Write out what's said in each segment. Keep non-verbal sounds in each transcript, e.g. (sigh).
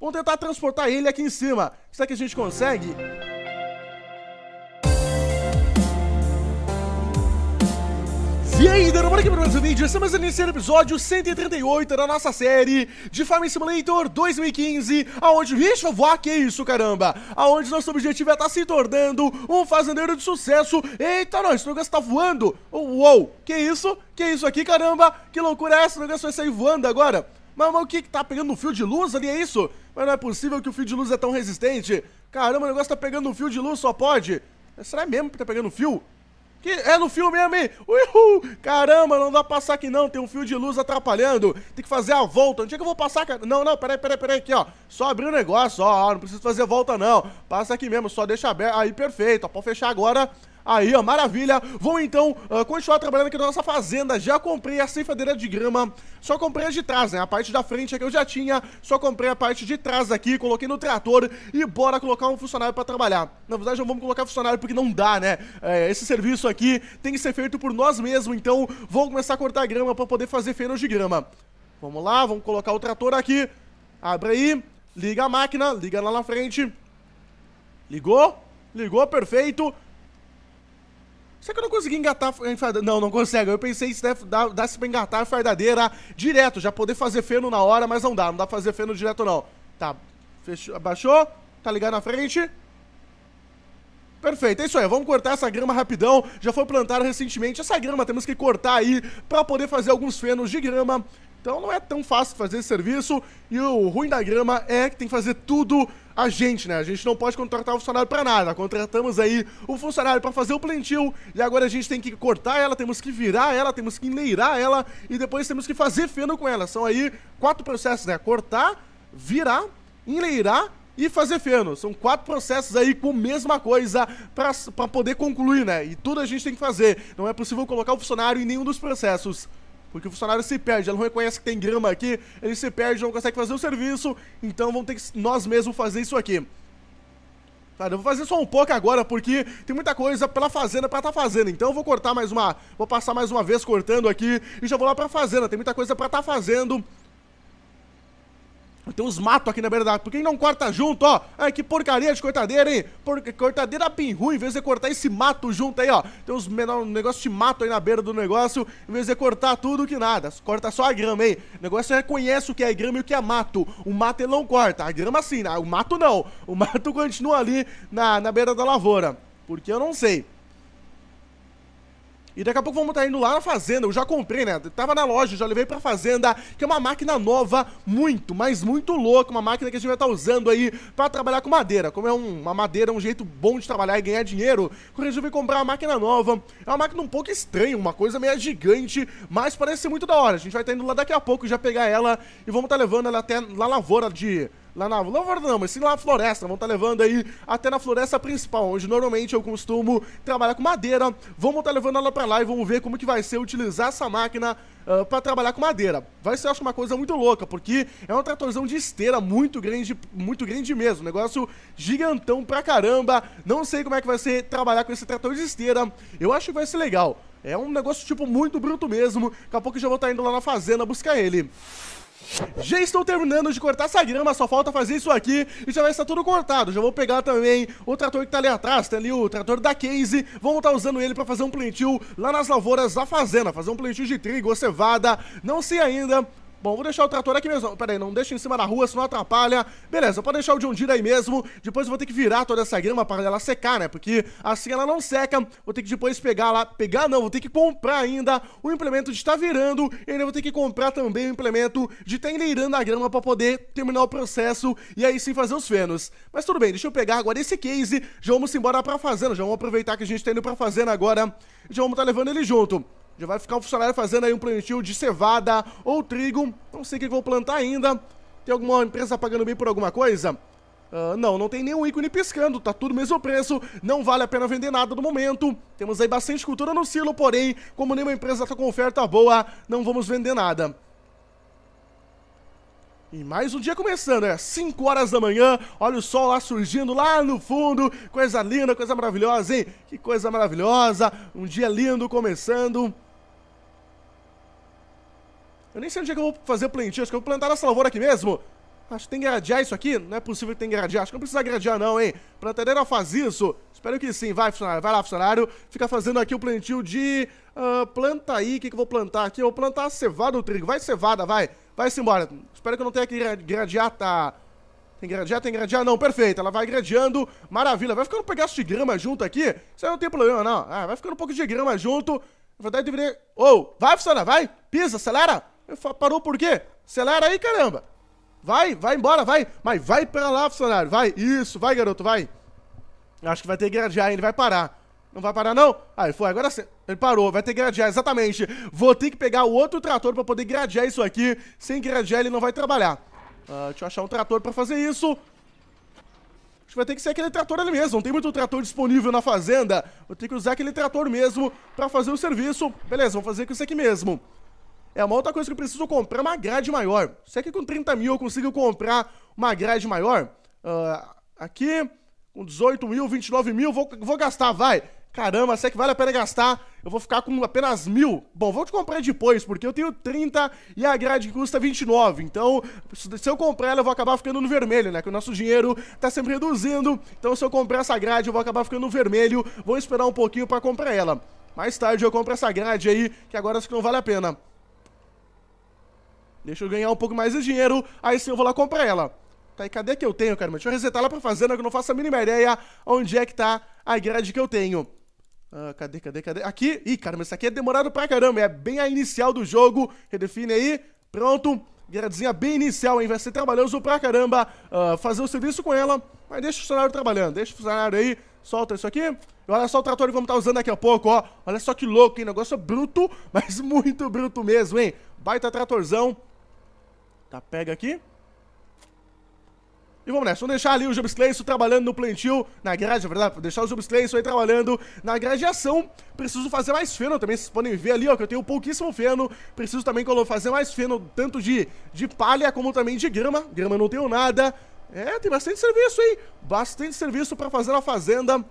Vamos tentar transportar ele aqui em cima. Será que a gente consegue? E aí, galera, bora aqui para é mais um vídeo. Estamos iniciando o episódio 138 da nossa série de Farming Simulator 2015, aonde, bicho, voar, ah, que isso, caramba? Aonde nosso objetivo é estar tá se tornando um fazendeiro de sucesso. Eita, não, esse negócio tá voando. Uou, que isso? Que isso aqui, caramba? Que loucura é essa? O negócio vai sair voando agora? Mas, mas o que, que tá pegando no fio de luz ali? É isso? Mas não é possível que o fio de luz é tão resistente. Caramba, o negócio tá pegando no fio de luz, só pode. Será mesmo que tá pegando fio? Que é no fio mesmo, hein? Uhul! Caramba, não dá pra passar aqui não, tem um fio de luz atrapalhando. Tem que fazer a volta. Onde é que eu vou passar, cara? Não, não, peraí, peraí, peraí aqui, ó. Só abrir o negócio, ó. Não preciso fazer volta, não. Passa aqui mesmo, só deixa aberto. Aí, perfeito. Ó, pode fechar agora. Aí, ó, maravilha. Vou então uh, continuar trabalhando aqui na nossa fazenda. Já comprei a ceifadeira de grama. Só comprei a de trás, né? A parte da frente é que eu já tinha. Só comprei a parte de trás aqui, coloquei no trator e bora colocar um funcionário para trabalhar. Na verdade, não vamos colocar funcionário porque não dá, né? É, esse serviço aqui tem que ser feito por nós mesmos. Então, vou começar a cortar grama para poder fazer feiras de grama. Vamos lá, vamos colocar o trator aqui. Abre aí, liga a máquina, liga lá na frente. Ligou? Ligou, perfeito. Será que eu não consegui engatar a enfardadeira? Não, não consegue. Eu pensei se desse pra engatar a enfardadeira direto, já poder fazer feno na hora, mas não dá. Não dá pra fazer feno direto, não. Tá, fechou, abaixou, tá ligado na frente. Perfeito, é isso aí, vamos cortar essa grama rapidão, já foi plantada recentemente, essa grama temos que cortar aí para poder fazer alguns fenos de grama então não é tão fácil fazer esse serviço. E o ruim da grama é que tem que fazer tudo a gente, né? A gente não pode contratar o funcionário para nada. Contratamos aí o funcionário para fazer o plantio e agora a gente tem que cortar ela, temos que virar ela, temos que enleirar ela e depois temos que fazer feno com ela. São aí quatro processos, né? Cortar, virar, enleirar e fazer feno. São quatro processos aí com a mesma coisa para poder concluir, né? E tudo a gente tem que fazer. Não é possível colocar o funcionário em nenhum dos processos. Porque o funcionário se perde, ele não reconhece que tem grama aqui, ele se perde, não consegue fazer o serviço, então vamos ter que nós mesmos fazer isso aqui. Cara, eu vou fazer só um pouco agora, porque tem muita coisa pela fazenda pra tá fazendo. Então eu vou cortar mais uma. Vou passar mais uma vez cortando aqui e já vou lá pra fazenda. Tem muita coisa pra tá fazendo. Tem uns matos aqui na beira da. Por que não corta junto, ó? Ai, que porcaria de cortadeira, hein? porque Cortadeira bem ruim, em vez de cortar esse mato junto aí, ó. Tem uns menor... negócio de mato aí na beira do negócio, em vez de cortar tudo que nada. Corta só a grama, hein? O negócio é reconhece o que é grama e o que é mato. O mato ele não corta, a grama sim, né? o mato não. O (laughs) mato continua ali na, na beira da lavoura. Porque eu não sei. E daqui a pouco vamos estar indo lá na fazenda. Eu já comprei, né? Tava na loja, já levei pra fazenda, que é uma máquina nova, muito, mas muito louca. Uma máquina que a gente vai estar tá usando aí pra trabalhar com madeira. Como é um, uma madeira, é um jeito bom de trabalhar e ganhar dinheiro, eu resolvi comprar uma máquina nova. É uma máquina um pouco estranha, uma coisa meio gigante, mas parece ser muito da hora. A gente vai estar tá indo lá daqui a pouco já pegar ela e vamos estar tá levando ela até na lavoura de Lá na lavoura não, mas sim lá na floresta. Vamos estar tá levando aí até na floresta principal, onde normalmente eu costumo trabalhar com madeira. Vamos estar tá levando ela para lá e vamos ver como que vai ser utilizar essa máquina uh, ah, para trabalhar com madeira. Vai ser, acho, uma coisa muito louca, porque é um tratorzão de esteira muito grande, muito grande mesmo. Um negócio gigantão pra caramba. Não sei como é que vai ser trabalhar com esse trator de esteira. Eu acho que vai ser legal. É um negócio, tipo, muito bruto mesmo. Daqui a pouco eu já vou estar tá indo lá na fazenda buscar ele. Já estou terminando de cortar essa grama, só falta fazer isso aqui e já vai estar tudo cortado. Já vou pegar também o trator que está ali atrás, tem ali o trator da Case. Vamos estar usando ele para fazer um plantio lá nas lavouras da fazenda, fazer um plantio de trigo, cevada, não sei ainda Bom, vou deixar o trator aqui mesmo. Pera aí, não deixa em cima da rua, senão atrapalha. Beleza, pode deixar o John aí mesmo. Depois eu vou ter que virar toda essa grama para ela secar, né? Porque assim ela não seca. Vou ter que depois pegar lá... Pegar não, vou ter que comprar ainda o implemento de estar virando. E ainda vou ter que comprar também o implemento de estar tá enleirando a grama para poder terminar o processo. E aí sim fazer os fenos. Mas tudo bem, deixa eu pegar agora esse case. Já vamos embora para a fazenda. Já vamos aproveitar que a gente está indo para a fazenda agora. Já vamos estar tá levando ele junto. Já vai ficar o funcionário fazendo aí um plantio de cevada ou trigo. Não sei o que vão plantar ainda. Tem alguma empresa pagando bem por alguma coisa? Uh, não, não tem nenhum ícone piscando, tá tudo mesmo preço, não vale a pena vender nada no momento. Temos aí bastante cultura no silo, porém, como nenhuma empresa tá com oferta boa, não vamos vender nada. E mais um dia começando, é 5 horas da manhã, olha o sol lá surgindo lá no fundo, coisa linda, coisa maravilhosa, hein? Que coisa maravilhosa, um dia lindo começando. Eu nem sei onde é que eu vou fazer o plantio, acho que eu vou plantar essa lavoura aqui mesmo. Acho que tem que gradear isso aqui? Não é possível que tem que gradear. Acho que não precisa gradear não, hein? Plantadeira faz isso? Espero que sim. Vai, funcionário. Vai lá, funcionário. Fica fazendo aqui o plantio de... Uh, planta aí. O que, que eu vou plantar aqui? Eu vou plantar cevada ou trigo. Vai, cevada, vai. Vai-se embora. Espero que eu não tenha que gradear, tá... Tem gradear, tem gradear, não, perfeito. Ela vai gradeando, maravilha. Vai ficando um pedaço de grama junto aqui. Isso aí não tem problema, não. Ah, vai ficando um pouco de grama junto. Na verdade, deveria... Ou, oh, vai, funcionar, vai. Pisa, acelera. Falo, parou por quê? Acelera aí, caramba. Vai, vai embora, vai. Mas vai pra lá, funcionário. Vai, isso, vai, garoto, vai. Acho que vai ter que gradear, ele vai parar. Não vai parar, não? Aí foi, agora sim. Ele parou, vai ter que gradear, exatamente. Vou ter que pegar o outro trator pra poder gradear isso aqui. Sem gradear, ele não vai trabalhar. Uh, deixa eu achar um trator pra fazer isso. Acho que vai ter que ser aquele trator ali mesmo. Não tem muito trator disponível na fazenda. Vou ter que usar aquele trator mesmo pra fazer o serviço. Beleza, vamos fazer com isso aqui mesmo. É uma outra coisa que eu preciso comprar uma grade maior. Será é que com 30 mil eu consigo comprar uma grade maior? Uh, aqui, com 18 mil, 29 mil, vou, vou gastar, vai. Caramba, será é que vale a pena gastar? Eu vou ficar com apenas mil. Bom, vou te comprar depois, porque eu tenho 30 e a grade custa 29. Então, se eu comprar ela, eu vou acabar ficando no vermelho, né? Que o nosso dinheiro tá sempre reduzindo. Então, se eu comprar essa grade, eu vou acabar ficando no vermelho. Vou esperar um pouquinho para comprar ela. Mais tarde eu compro essa grade aí, que agora acho que não vale a pena. Deixa eu ganhar um pouco mais de dinheiro, aí sim eu vou lá comprar ela. Tá, e cadê que eu tenho, cara? deixa eu resetar lá pra fazenda que eu não faço a mínima ideia onde é que tá a grade que eu tenho. Ah, cadê, cadê, cadê? Aqui. Ih, cara, mas isso aqui é demorado pra caramba. É bem a inicial do jogo. Redefine aí. Pronto. Gradezinha bem inicial, hein? Vai ser trabalhoso pra caramba uh, fazer o serviço com ela. Mas deixa o funcionário trabalhando. Deixa o funcionário aí. Solta isso aqui. E olha só o trator que vamos estar tá usando daqui a pouco, ó. Olha só que louco, hein? Negócio bruto, (laughs) mas muito bruto mesmo, hein? Baita tratorzão. Tá, pega aqui. E vamos nessa, vamos deixar ali o Jobs Clayson trabalhando no plantio, na grade, é verdade, deixar o Jobs Clayson aí trabalhando na gradeação. Preciso fazer mais feno também, vocês podem ver ali, ó, que eu tenho pouquíssimo feno. Preciso também fazer mais feno, tanto de, de palha como também de grama. Grama não tenho nada. É, tem bastante serviço, hein? Bastante serviço pra fazer na fazenda.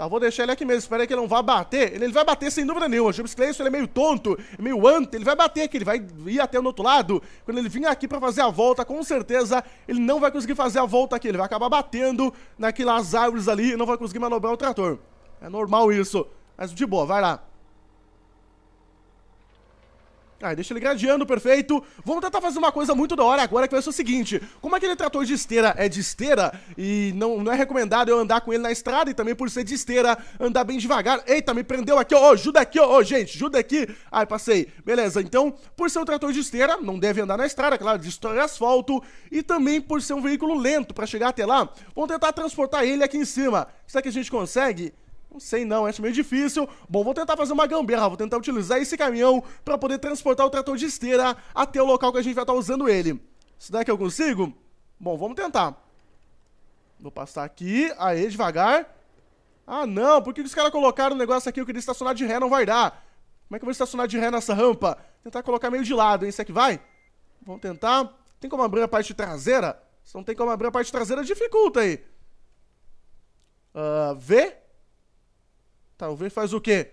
Tá, vou deixar ele aqui mesmo. Espera que ele não vá bater. Ele, ele vai bater sem dúvida nenhuma. O James Clayson ele é meio tonto, meio ante. Ele vai bater aqui, ele vai ir até o outro lado. Quando ele vir aqui pra fazer a volta, com certeza ele não vai conseguir fazer a volta aqui. Ele vai acabar batendo naquelas árvores ali e não vai conseguir manobrar o trator. É normal isso. Mas de boa, vai lá. Ah, deixa ele gradeando, perfeito. Vamos tentar fazer uma coisa muito da hora agora, que vai ser o seguinte. Como aquele é trator de esteira é de esteira, e não, não é recomendado eu andar com ele na estrada, e também por ser de esteira, andar bem devagar. Eita, me prendeu aqui, ó, oh, ajuda aqui, ó, oh, gente, ajuda aqui. Ai, passei. Beleza, então, por ser um trator de esteira, não deve andar na estrada, claro, destrói asfalto. E também por ser um veículo lento para chegar até lá, vamos tentar transportar ele aqui em cima. Será que a gente consegue? Não sei não, acho meio difícil. Bom, vou tentar fazer uma gamberra, vou tentar utilizar esse caminhão para poder transportar o trator de esteira até o local que a gente vai estar tá usando ele. Será que eu consigo? Bom, vamos tentar. Vou passar aqui, aí devagar. Ah não, por que os caras colocaram o um negócio aqui? Eu queria estacionar de ré, não vai dar. Como é que eu vou estacionar de ré nessa rampa? Tentar colocar meio de lado, hein? Será que vai? Vamos tentar. Tem como abrir a parte traseira? Se não tem como abrir a parte traseira, dificulta aí. Uh, ah, v? tá o V faz o quê?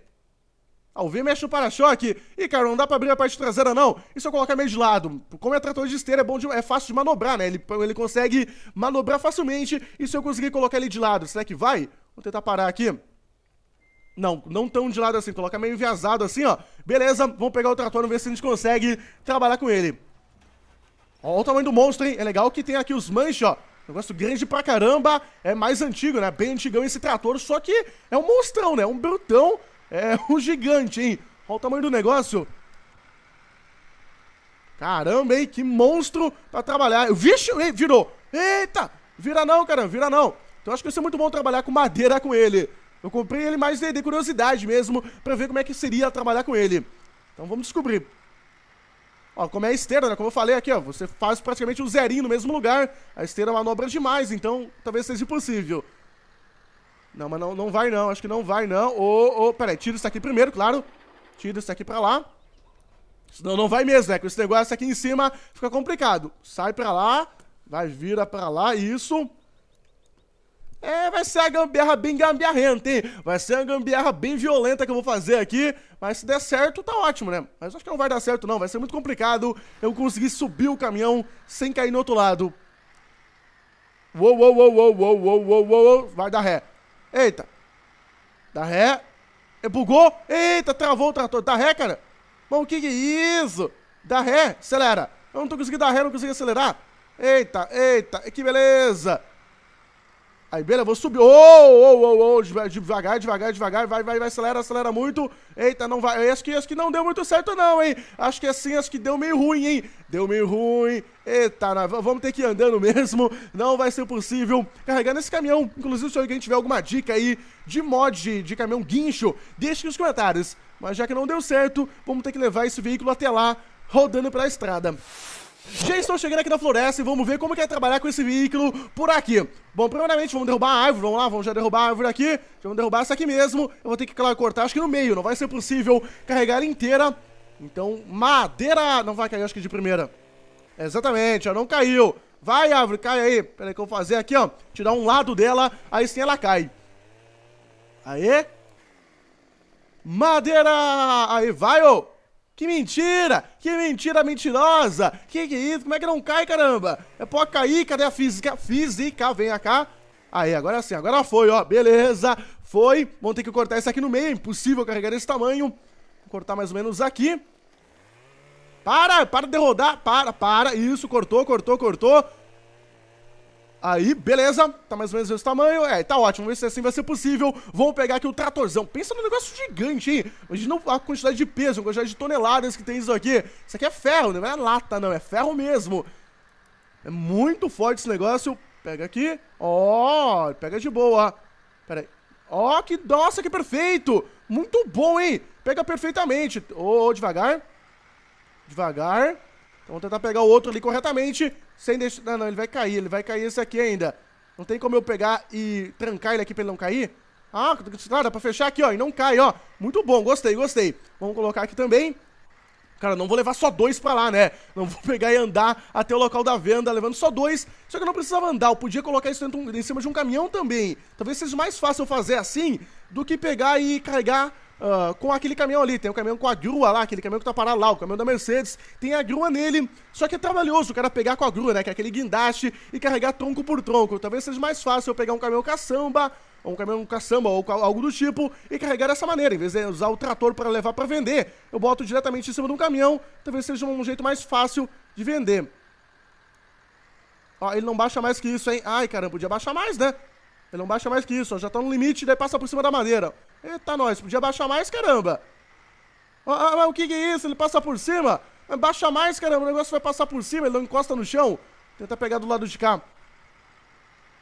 o V mexe o para-choque. E, cara, não dá pra abrir a parte traseira, não. Isso eu colocar meio de lado. Como é trator de esteira, é, bom de, é fácil de manobrar, né? Ele, ele consegue manobrar facilmente. E se eu conseguir colocar ele de lado, será que vai? Vou tentar parar aqui. Não, não tão de lado assim. Coloca meio enviazado assim, ó. Beleza, vamos pegar o trator e ver se a gente consegue trabalhar com ele. Ó, o tamanho do monstro, hein? É legal que tem aqui os manches, ó. Negócio grande pra caramba, é mais antigo, né? Bem antigão esse trator, só que é um monstrão, né? Um brutão, é (laughs) um gigante, hein? Olha o tamanho do negócio. Caramba, hein? Que monstro pra trabalhar. Vixe, ei, virou. Eita! Vira não, caramba, vira não. Então acho que vai ser muito bom trabalhar com madeira com ele. Eu comprei ele mais de, de curiosidade mesmo, pra ver como é que seria trabalhar com ele. Então vamos descobrir. Ó, como é a esteira, né? Como eu falei aqui, ó, você faz praticamente um zerinho no mesmo lugar. A esteira é manobra demais, então talvez seja impossível. Não, mas não, não vai não, acho que não vai não. Ô, oh, ô, oh, peraí, tira isso aqui primeiro, claro. Tira isso aqui pra lá. Senão não vai mesmo, né? Com esse negócio aqui em cima fica complicado. Sai pra lá, vai, vira pra lá, isso. É, vai ser a gambiarra bem gambiarrenta, hein? Vai ser a gambiarra bem violenta que eu vou fazer aqui. Mas se der certo, tá ótimo, né? Mas acho que não vai dar certo, não. Vai ser muito complicado eu conseguir subir o caminhão sem cair no outro lado. Uou, uou, uou, uou, uou, uou, uou, uou. Vai dar ré. Eita. Dá ré. E é, bugou. Eita, travou o trator. Dá ré, cara. Bom, o que é isso? Dá ré. Acelera. Eu não tô conseguindo dar ré, não consigo acelerar. Eita, eita. Que beleza. Aí, beleza, vou subir. Ô, ô, ô, ô, devagar, devagar, devagar. Vai, vai, vai, acelera, acelera muito. Eita, não vai. Acho que, acho que não deu muito certo, não, hein? Acho que assim, acho que deu meio ruim, hein? Deu meio ruim. Eita, vamos ter que ir andando (laughs) mesmo. Não vai ser possível carregar nesse caminhão. Inclusive, se alguém tiver alguma dica aí de mod de caminhão guincho, deixe nos comentários. Mas já que não deu certo, vamos ter que levar esse veículo até lá, rodando pela estrada. Já estou chegando aqui na floresta e vamos ver como que é trabalhar com esse veículo por aqui. Bom, primeiramente vamos derrubar a árvore, vamos lá, vamos já derrubar a árvore aqui. Já vamos derrubar essa aqui mesmo. Eu vou ter que, claro, cortar, acho que no meio, não vai ser possível carregar ela inteira. Então, madeira... Não vai cair, acho que de primeira. Exatamente, ela não caiu. Vai, árvore, cai aí. Pera aí que eu vou fazer aqui, ó. Tirar um lado dela, aí sim ela cai. Aê. Madeira! Aí vai, ô. Que mentira! Que mentira mentirosa! Que que é isso? Como é que não cai, caramba? É pode cair, cadê a física? Física, vem cá. Aí, agora sim, agora foi, ó. Beleza, foi. Vamos ter que cortar isso aqui no meio, é impossível carregar esse tamanho. Vou cortar mais ou menos aqui. Para, para de rodar, para, para. Isso, cortou, cortou, cortou. Aí, beleza, tá mais ou menos esse tamanho, é, tá ótimo, vamos ver se assim vai ser possível. Vamos pegar aqui o tratorzão, pensa num negócio gigante, hein? Imagina a quantidade de peso, a quantidade de toneladas que tem isso aqui. Isso aqui é ferro, não é lata não, é ferro mesmo. É muito forte esse negócio, pega aqui, ó, oh, pega de boa. Pera aí, ó, oh, que nossa, que perfeito, muito bom, hein? Pega perfeitamente, ô, oh, devagar, devagar. Então, vamos tentar pegar o outro ali corretamente sem deixar. Não, não, ele vai cair, ele vai cair esse aqui ainda. Não tem como eu pegar e trancar ele aqui pra ele não cair? Ah, claro, dá pra fechar aqui, ó, e não cai, ó. Muito bom, gostei, gostei. Vamos colocar aqui também. Cara, não vou levar só dois pra lá, né? Não vou (laughs) pegar e andar até o local da venda levando só dois. Só que eu não precisava andar, eu podia colocar isso em cima de um caminhão também. Talvez seja mais fácil fazer assim do que pegar e carregar uh, com aquele caminhão ali. Tem um caminhão com a grua lá, aquele caminhão que tá parado lá, o caminhão da Mercedes. Tem a grua nele, só que é trabalhoso o cara pegar com a grua, né? Que é aquele guindaste e carregar tronco por tronco. Talvez seja mais fácil eu pegar um caminhão caçamba ou um caminhão caçamba ou algo do tipo e carregar dessa maneira, em vez de usar o trator para levar para vender, eu boto diretamente em cima de um caminhão, talvez seja um jeito mais fácil de vender. Ó, ele não baixa mais que isso, hein? Ai, caramba, podia baixar mais, né? Ele não baixa mais que isso, ó. Já tá no limite, daí passa por cima da madeira. Eita, nós. Podia baixar mais, caramba. Ah, mas o que, que é isso? Ele passa por cima? Baixa mais, caramba. O negócio vai passar por cima. Ele não encosta no chão. Tenta pegar do lado de cá.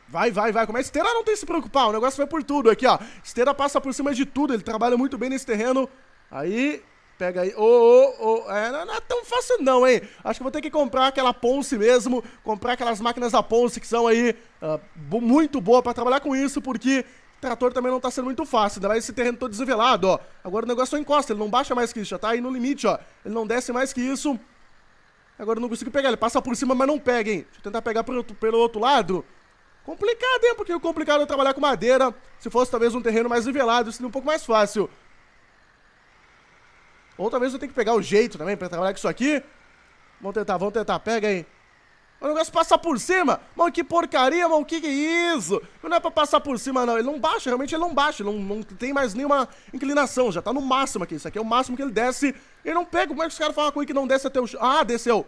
Vai, vai, vai. Como é esteira, não tem que se preocupar. O negócio vai por tudo aqui, ó. Esteira passa por cima de tudo. Ele trabalha muito bem nesse terreno. Aí, Pega aí. Ô, ô, ô. É, não, é tão fácil não, hein? Acho que vou ter que comprar aquela Ponce mesmo, comprar aquelas máquinas da Ponce que são aí uh, muito boa para trabalhar com isso, porque trator também não tá sendo muito fácil. Ainda mais esse terreno todo desnivelado, ó. Agora o negócio só encosta, ele não baixa mais que isso, já tá aí no limite, ó. Ele não desce mais que isso. Agora eu não consigo pegar, ele passa por cima, mas não pega, hein? Deixa eu tentar pegar pro, pelo outro lado. Complicado, hein? Porque o é complicado é trabalhar com madeira. Se fosse talvez um terreno mais nivelado, seria um pouco mais fácil. Ou talvez eu tenha que pegar o jeito também pra trabalhar com isso aqui. Vamos tentar, vamos tentar. Pega aí. O negócio passa por cima. Mano, que porcaria, mano. Que que é isso? Não é pra passar por cima, não. Ele não baixa, realmente ele não baixa. Ele não, não tem mais nenhuma inclinação. Já tá no máximo aqui. Isso aqui é o máximo que ele desce. Ele não pega. Como é que os caras falam com ele que não desce até o chão? Ah, desceu.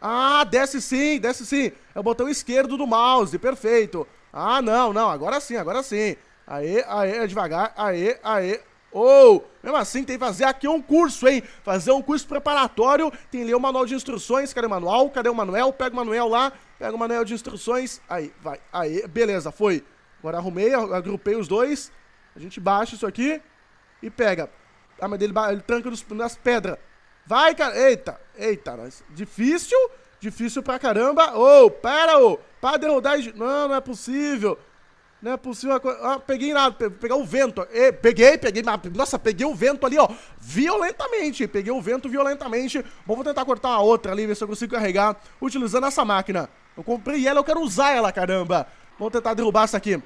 Ah, desce sim, desce sim. É o botão esquerdo do mouse. Perfeito. Ah, não, não. Agora sim, agora sim. Aê, aê, é devagar. Aê, aê. Ou, mesmo assim, tem que fazer aqui um curso, hein? Fazer um curso preparatório, tem que ler o manual de instruções. Cadê o manual? Cadê o Manuel? Pega o Manuel lá, pega o manual de instruções. Aí, vai. Aí, beleza, foi. Agora arrumei, agrupei os dois. A gente baixa isso aqui e pega. Ah, mas ele, ele tranca nos, nas pedras. Vai, cara. Eita, eita. Difícil, difícil pra caramba. Ô, oh, para, ô. Oh. Para derrotar. Não, não é possível. Não é possível. Ah, peguei nada, pegar o vento. E, peguei, peguei. Nossa, peguei o vento ali, ó. Violentamente. Peguei o vento violentamente. Bom, vou tentar cortar a outra ali, ver se eu consigo carregar. Utilizando essa máquina. Eu comprei ela, eu quero usar ela, caramba. Vamos tentar derrubar essa aqui.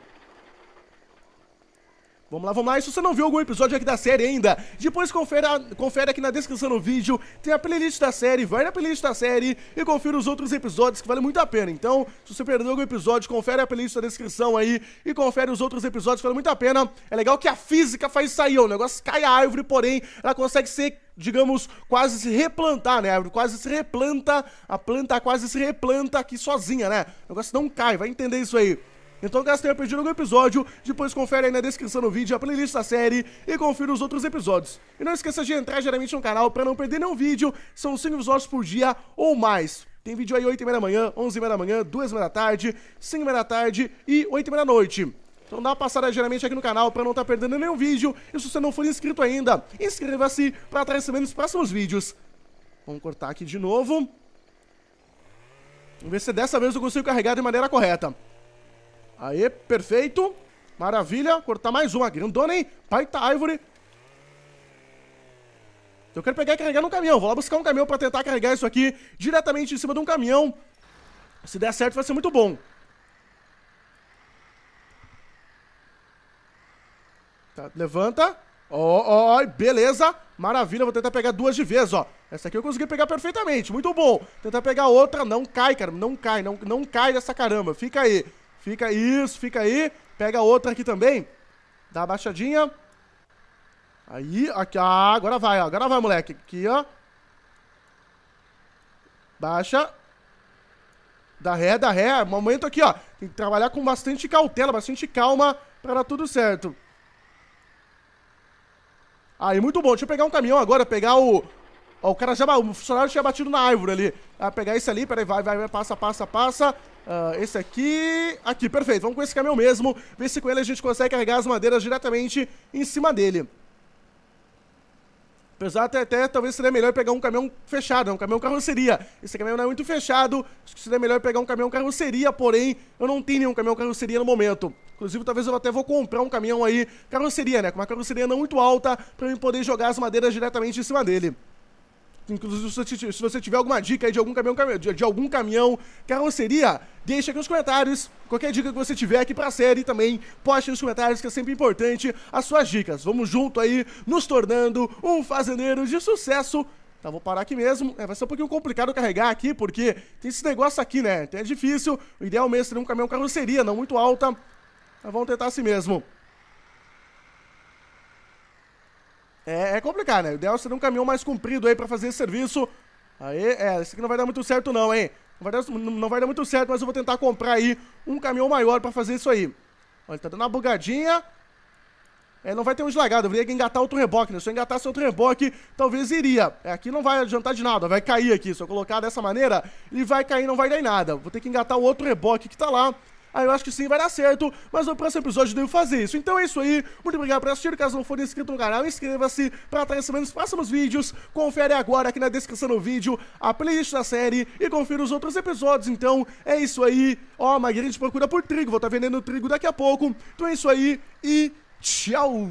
Vamos lá, vamos lá. E se você não viu algum episódio aqui da série ainda, depois confera, confere aqui na descrição do vídeo. Tem a playlist da série, vai na playlist da série e confira os outros episódios que vale muito a pena. Então, se você perdeu algum episódio, confere a playlist da descrição aí e confere os outros episódios que vale muito a pena. É legal que a física faz sair, o negócio cai a árvore, porém, ela consegue ser digamos, quase se replantar, né? A árvore quase se replanta, a planta quase se replanta aqui sozinha, né? O negócio não cai, vai entender isso aí. Então caso tenha perdido algum episódio, depois confere aí na descrição do vídeo a playlist da série e confira os outros episódios. E não esqueça de entrar geralmente no canal para não perder nenhum vídeo, são 5 episódios por dia ou mais. Tem vídeo aí 8h30 da manhã, 11 h da manhã, 2 h da tarde, 5 h da tarde e 8 h da noite. Então dá uma passada geralmente aqui no canal para não estar tá perdendo nenhum vídeo. E se você não for inscrito ainda, inscreva-se para estar recebendo os próximos vídeos. Vamos cortar aqui de novo. Vamos ver se dessa vez eu consigo carregar de maneira correta. Aê, perfeito. Maravilha. Cortar mais uma. Grandona, hein? Baita árvore. Eu quero pegar e carregar num caminhão. Vou lá buscar um caminhão pra tentar carregar isso aqui diretamente em cima de um caminhão. Se der certo, vai ser muito bom. Tá, levanta. Ó, oh, oh, beleza. Maravilha, vou tentar pegar duas de vez, ó. Essa aqui eu consegui pegar perfeitamente, muito bom. Tentar pegar outra, não cai, cara, não cai, não, não cai dessa caramba. Fica aí. Fica isso, fica aí. Pega outra aqui também. Dá uma baixadinha. Aí, aqui, ah, agora vai, ó. agora vai, moleque. Aqui, ó. Baixa. Dá ré, dá ré. Momento aqui, ó. Tem que trabalhar com bastante cautela, bastante calma pra dar tudo certo. Aí, muito bom. Deixa eu pegar um caminhão agora, pegar o, Ó, o cara já. O funcionário tinha batido na árvore ali. Ah, pegar esse ali, peraí, vai, vai, vai, passa, passa, passa. Ah, esse aqui. Aqui, perfeito. Vamos com esse caminhão é mesmo. Ver se com ele a gente consegue carregar as madeiras diretamente em cima dele. Apesar até, até talvez seria melhor pegar um caminhão fechado, né? um caminhão carroceria. Esse caminhão não é muito fechado, acho que seria melhor pegar um caminhão carroceria, porém eu não tenho nenhum caminhão carroceria no momento. Inclusive, talvez eu até vou comprar um caminhão aí carroceria, né? Com uma carroceria não muito alta, para eu poder jogar as madeiras diretamente em cima dele. Inclusive, se você tiver alguma dica aí de algum caminhão, de algum caminhão, carroceria, deixa aqui nos comentários. Qualquer dica que você tiver aqui pra série também, poste nos comentários, que é sempre importante as suas dicas. Vamos junto aí, nos tornando um fazendeiro de sucesso. Então vou parar aqui mesmo. É, vai ser um pouquinho complicado carregar aqui, porque tem esse negócio aqui, né? Então é difícil. O ideal mesmo seria um caminhão carroceria, não muito alta. Mas vamos tentar assim mesmo. É, é complicado, né? O ideal seria um caminhão mais comprido aí pra fazer esse serviço. Aí, é, isso aqui não vai dar muito certo não, hein? Não vai, dar, não vai dar muito certo, mas eu vou tentar comprar aí um caminhão maior pra fazer isso aí. Olha, tá dando uma bugadinha. É, não vai ter um deslagado, eu que engatar outro reboque, né? Se eu engatasse outro reboque, talvez iria. É, aqui não vai adiantar de nada, vai cair aqui. Se eu colocar dessa maneira, ele vai cair, não vai dar em nada. Vou ter que engatar o outro reboque que tá lá. Ah, eu acho que sim, vai dar certo, mas no próximo episódio eu devo fazer isso. Então é isso aí, muito obrigado por assistir, caso não for inscrito no canal, inscreva-se para estar recebendo os próximos vídeos, confere agora aqui na descrição do vídeo a playlist da série e confira os outros episódios, então é isso aí. Ó, oh, uma de procura por trigo, vou estar tá vendendo trigo daqui a pouco, então é isso aí e tchau!